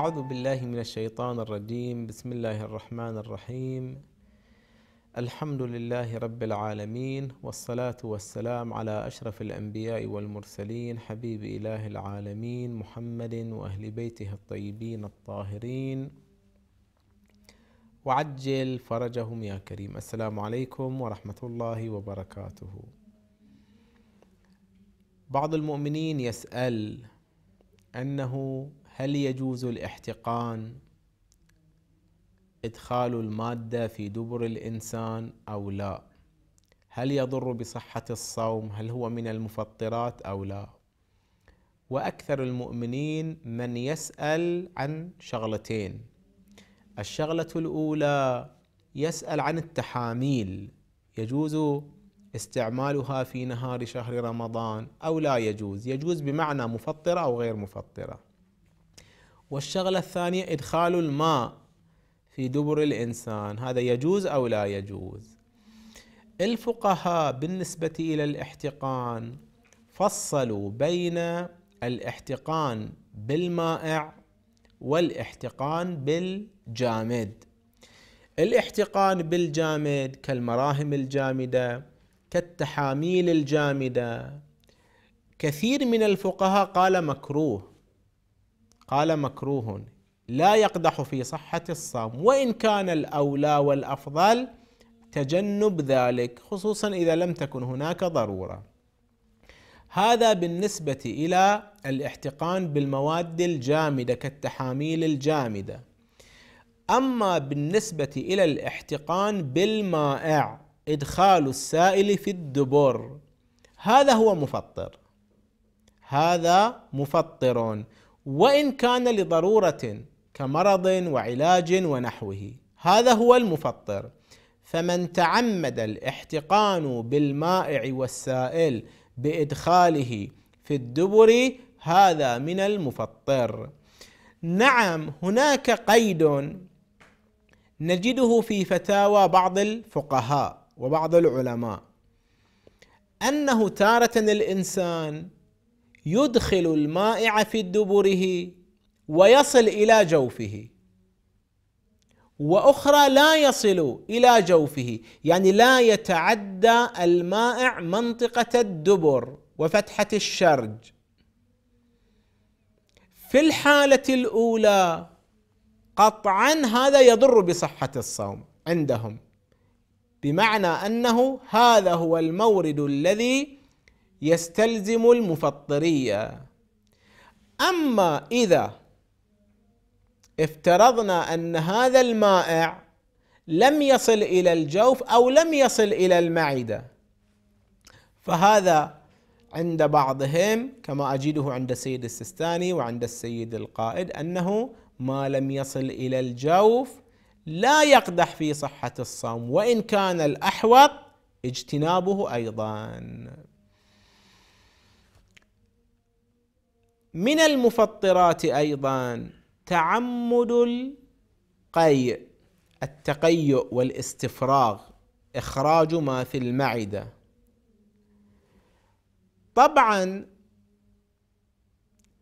أعوذ بالله من الشيطان الرجيم بسم الله الرحمن الرحيم الحمد لله رب العالمين والصلاة والسلام على أشرف الأنبياء والمرسلين حبيب إله العالمين محمد وأهل بيته الطيبين الطاهرين وعجل فرجهم يا كريم السلام عليكم ورحمة الله وبركاته بعض المؤمنين يسأل أنه هل يجوز الاحتقان ادخال الماده في دبر الانسان او لا هل يضر بصحه الصوم هل هو من المفطرات او لا واكثر المؤمنين من يسال عن شغلتين الشغله الاولى يسال عن التحاميل يجوز استعمالها في نهار شهر رمضان او لا يجوز يجوز بمعنى مفطره او غير مفطره والشغلة الثانية إدخال الماء في دبر الإنسان هذا يجوز أو لا يجوز الفقهاء بالنسبة إلى الاحتقان فصلوا بين الاحتقان بالمائع والاحتقان بالجامد الاحتقان بالجامد كالمراهم الجامدة كالتحاميل الجامدة كثير من الفقهاء قال مكروه قال مكروه لا يقدح في صحة الصوم وإن كان الأولى والأفضل تجنب ذلك خصوصا إذا لم تكن هناك ضرورة هذا بالنسبة إلى الاحتقان بالمواد الجامدة كالتحاميل الجامدة أما بالنسبة إلى الاحتقان بالمائع إدخال السائل في الدبر هذا هو مفطر هذا مفطر وإن كان لضرورة كمرض وعلاج ونحوه هذا هو المفطر فمن تعمد الاحتقان بالمائع والسائل بإدخاله في الدبر هذا من المفطر نعم هناك قيد نجده في فتاوى بعض الفقهاء وبعض العلماء انه تاره الانسان يدخل المائع في دبره ويصل الى جوفه واخرى لا يصل الى جوفه يعني لا يتعدى المائع منطقه الدبر وفتحه الشرج في الحاله الاولى قطعا هذا يضر بصحه الصوم عندهم بمعنى انه هذا هو المورد الذي يستلزم المفطرية أما إذا افترضنا أن هذا المائع لم يصل إلى الجوف أو لم يصل إلى المعدة فهذا عند بعضهم كما أجده عند السيد السيستاني وعند السيد القائد أنه ما لم يصل إلى الجوف لا يقدح في صحة الصوم وإن كان الأحوط اجتنابه أيضا من المفطرات ايضا تعمد القيء التقيؤ والاستفراغ اخراج ما في المعده طبعا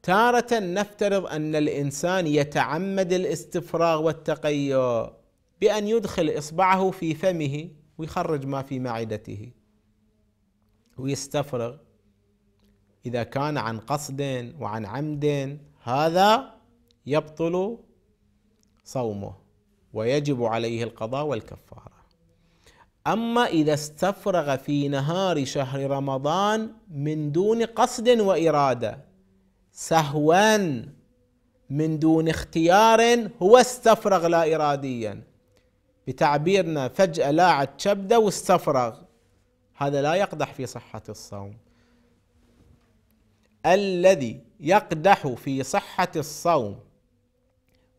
تارة نفترض أن الإنسان يتعمد الاستفراغ والتقيؤ بأن يدخل إصبعه في فمه ويخرج ما في معدته ويستفرغ إذا كان عن قصد وعن عمد هذا يبطل صومه ويجب عليه القضاء والكفارة أما إذا استفرغ في نهار شهر رمضان من دون قصد وإرادة سهوا من دون اختيار هو استفرغ لا إراديا بتعبيرنا فجأة لاعت شبدة واستفرغ هذا لا يقدح في صحة الصوم الذي يقدح في صحة الصوم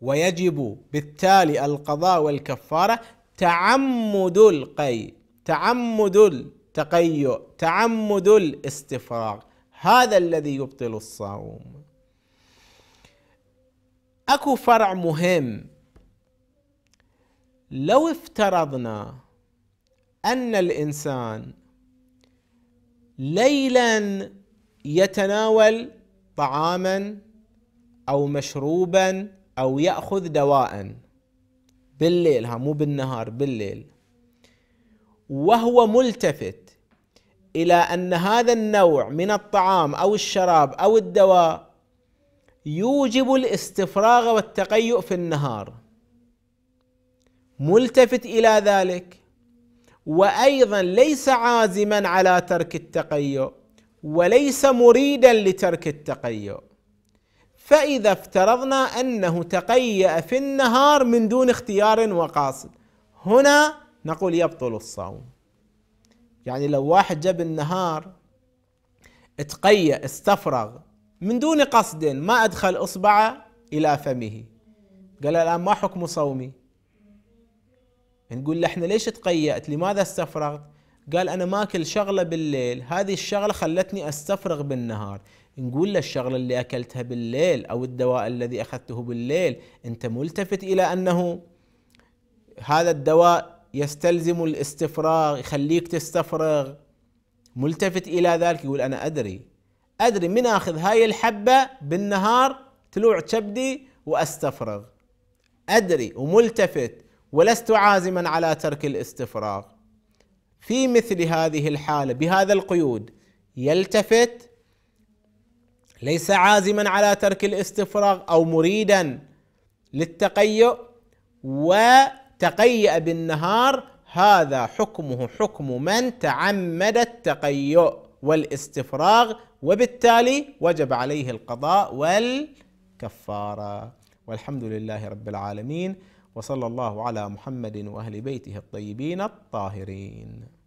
ويجب بالتالي القضاء والكفارة تعمد القي تعمد التقيؤ تعمد الاستفراغ هذا الذي يبطل الصوم اكو فرع مهم لو افترضنا ان الانسان ليلا يتناول طعاما او مشروبا او ياخذ دواء بالليل ها مو بالنهار بالليل وهو ملتفت الى ان هذا النوع من الطعام او الشراب او الدواء يوجب الاستفراغ والتقيؤ في النهار ملتفت الى ذلك وايضا ليس عازما على ترك التقيؤ وليس مريدا لترك التقيؤ فإذا افترضنا أنه تقيأ في النهار من دون اختيار وقاصد هنا نقول يبطل الصوم يعني لو واحد جاب النهار اتقيأ استفرغ من دون قصد ما أدخل إصبعه إلى فمه قال الآن ما حكم صومي نقول له احنا ليش تقيأت لماذا استفرغت قال انا ماكل شغله بالليل هذه الشغله خلتني استفرغ بالنهار نقول له الشغله اللي اكلتها بالليل او الدواء الذي اخذته بالليل انت ملتفت الى انه هذا الدواء يستلزم الاستفراغ يخليك تستفرغ ملتفت الى ذلك يقول انا ادري ادري من اخذ هاي الحبه بالنهار تلوع كبدي واستفرغ ادري وملتفت ولست عازما على ترك الاستفراغ في مثل هذه الحاله بهذا القيود يلتفت ليس عازما على ترك الاستفراغ او مريدا للتقيؤ وتقيأ بالنهار هذا حكمه حكم من تعمد التقيؤ والاستفراغ وبالتالي وجب عليه القضاء والكفاره والحمد لله رب العالمين وصلى الله على محمد واهل بيته الطيبين الطاهرين